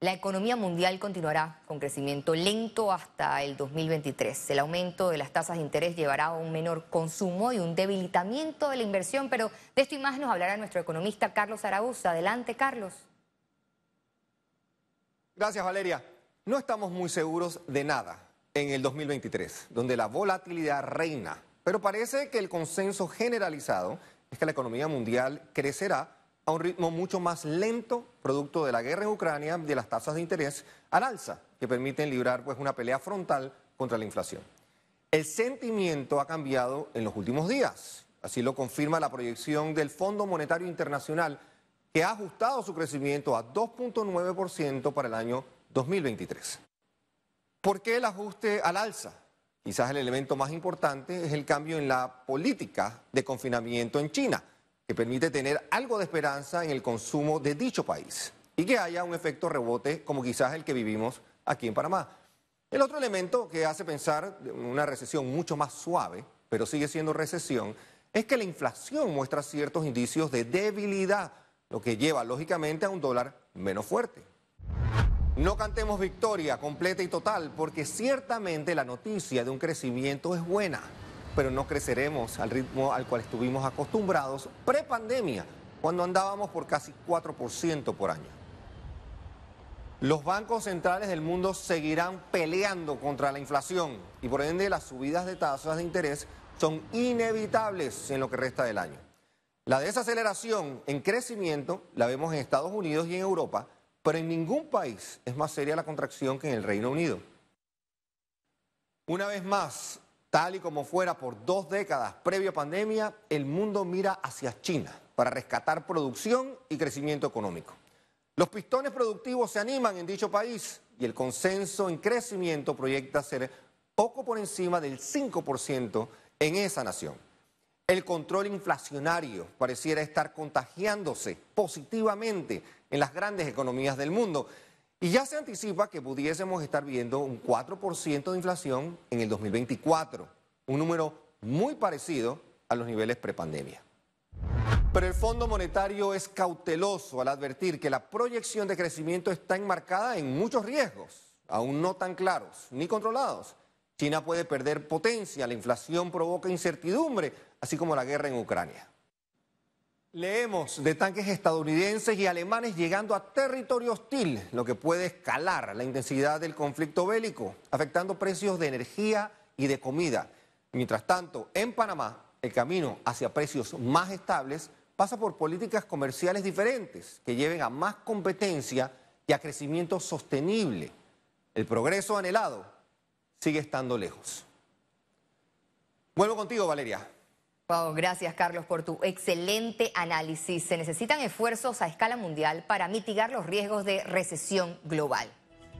La economía mundial continuará con crecimiento lento hasta el 2023. El aumento de las tasas de interés llevará a un menor consumo y un debilitamiento de la inversión, pero de esto y más nos hablará nuestro economista Carlos Araúz. Adelante, Carlos. Gracias, Valeria. No estamos muy seguros de nada en el 2023, donde la volatilidad reina, pero parece que el consenso generalizado es que la economía mundial crecerá a un ritmo mucho más lento, producto de la guerra en Ucrania, de las tasas de interés al alza, que permiten librar pues, una pelea frontal contra la inflación. El sentimiento ha cambiado en los últimos días, así lo confirma la proyección del Fondo Monetario Internacional, que ha ajustado su crecimiento a 2.9% para el año 2023. ¿Por qué el ajuste al alza? Quizás el elemento más importante es el cambio en la política de confinamiento en China que permite tener algo de esperanza en el consumo de dicho país y que haya un efecto rebote como quizás el que vivimos aquí en Panamá. El otro elemento que hace pensar una recesión mucho más suave, pero sigue siendo recesión, es que la inflación muestra ciertos indicios de debilidad, lo que lleva lógicamente a un dólar menos fuerte. No cantemos victoria completa y total, porque ciertamente la noticia de un crecimiento es buena pero no creceremos al ritmo al cual estuvimos acostumbrados prepandemia, cuando andábamos por casi 4% por año. Los bancos centrales del mundo seguirán peleando contra la inflación y por ende las subidas de tasas de interés son inevitables en lo que resta del año. La desaceleración en crecimiento la vemos en Estados Unidos y en Europa, pero en ningún país es más seria la contracción que en el Reino Unido. Una vez más, Tal y como fuera por dos décadas previo a pandemia, el mundo mira hacia China para rescatar producción y crecimiento económico. Los pistones productivos se animan en dicho país y el consenso en crecimiento proyecta ser poco por encima del 5% en esa nación. El control inflacionario pareciera estar contagiándose positivamente en las grandes economías del mundo y ya se anticipa que pudiésemos estar viendo un 4% de inflación en el 2024, un número muy parecido a los niveles prepandemia. Pero el Fondo Monetario es cauteloso al advertir que la proyección de crecimiento está enmarcada en muchos riesgos, aún no tan claros ni controlados. China puede perder potencia, la inflación provoca incertidumbre, así como la guerra en Ucrania. Leemos de tanques estadounidenses y alemanes llegando a territorio hostil, lo que puede escalar la intensidad del conflicto bélico, afectando precios de energía y de comida. Mientras tanto, en Panamá, el camino hacia precios más estables pasa por políticas comerciales diferentes que lleven a más competencia y a crecimiento sostenible. El progreso anhelado sigue estando lejos. Vuelvo contigo, Valeria gracias Carlos por tu excelente análisis. Se necesitan esfuerzos a escala mundial para mitigar los riesgos de recesión global.